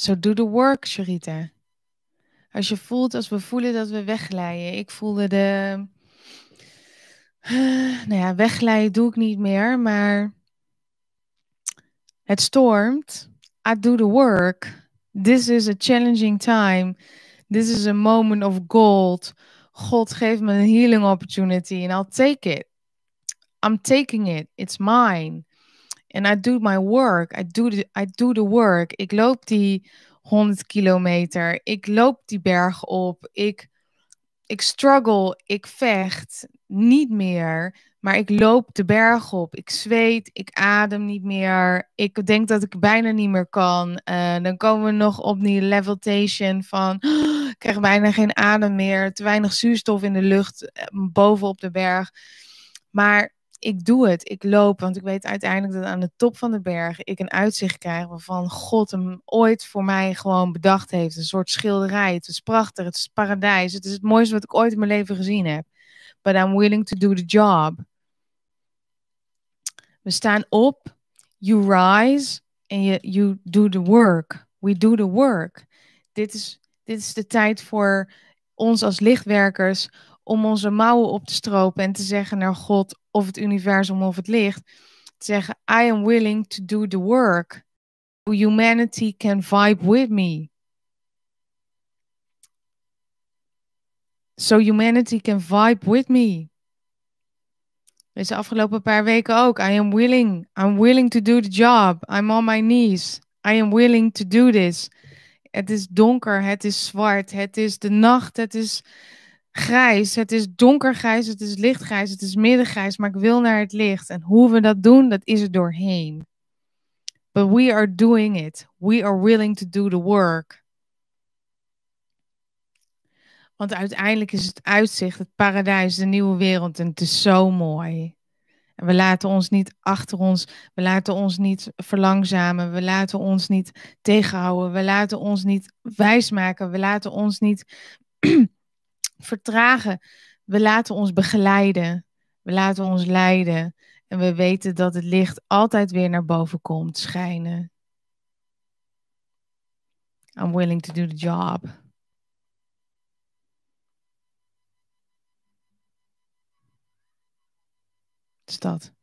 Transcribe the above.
So do the work, Sharita. Als je voelt, als we voelen dat we wegleiden. Ik voelde de. Nou ja, wegleiden doe ik niet meer, maar. Het stormt. I do the work. This is a challenging time. This is a moment of gold. God geef me een healing opportunity and I'll take it. I'm taking it. It's mine. En I do my work. I do, the, I do the work. Ik loop die 100 kilometer. Ik loop die berg op. Ik, ik struggle. Ik vecht. Niet meer. Maar ik loop de berg op. Ik zweet. Ik adem niet meer. Ik denk dat ik bijna niet meer kan. Eh, dan komen we nog op die levitation van... ik krijg bijna geen adem meer. Te weinig zuurstof in de lucht. Eh, bovenop de berg. Maar ik doe het, ik loop, want ik weet uiteindelijk dat aan de top van de berg ik een uitzicht krijg waarvan God hem ooit voor mij gewoon bedacht heeft. Een soort schilderij. Het is prachtig, het is paradijs. Het is het mooiste wat ik ooit in mijn leven gezien heb. But I'm willing to do the job. We staan op, you rise and you, you do the work. We do the work. Dit is, dit is de tijd voor ons als lichtwerkers om onze mouwen op te stropen en te zeggen naar God of het universum of het licht. Te zeggen, I am willing to do the work. Humanity can vibe with me. So humanity can vibe with me. Deze afgelopen paar weken ook. I am willing. I'm willing to do the job. I'm on my knees. I am willing to do this. Het is donker, het is zwart, het is de nacht, het is grijs. Het is donkergrijs, het is lichtgrijs, het is middengrijs, maar ik wil naar het licht. En hoe we dat doen, dat is er doorheen. But we are doing it. We are willing to do the work. Want uiteindelijk is het uitzicht, het paradijs, de nieuwe wereld. En het is zo mooi. En we laten ons niet achter ons, we laten ons niet verlangzamen, we laten ons niet tegenhouden, we laten ons niet wijsmaken, we laten ons niet vertragen. We laten ons begeleiden. We laten ons leiden. En we weten dat het licht altijd weer naar boven komt schijnen. I'm willing to do the job. Is dat.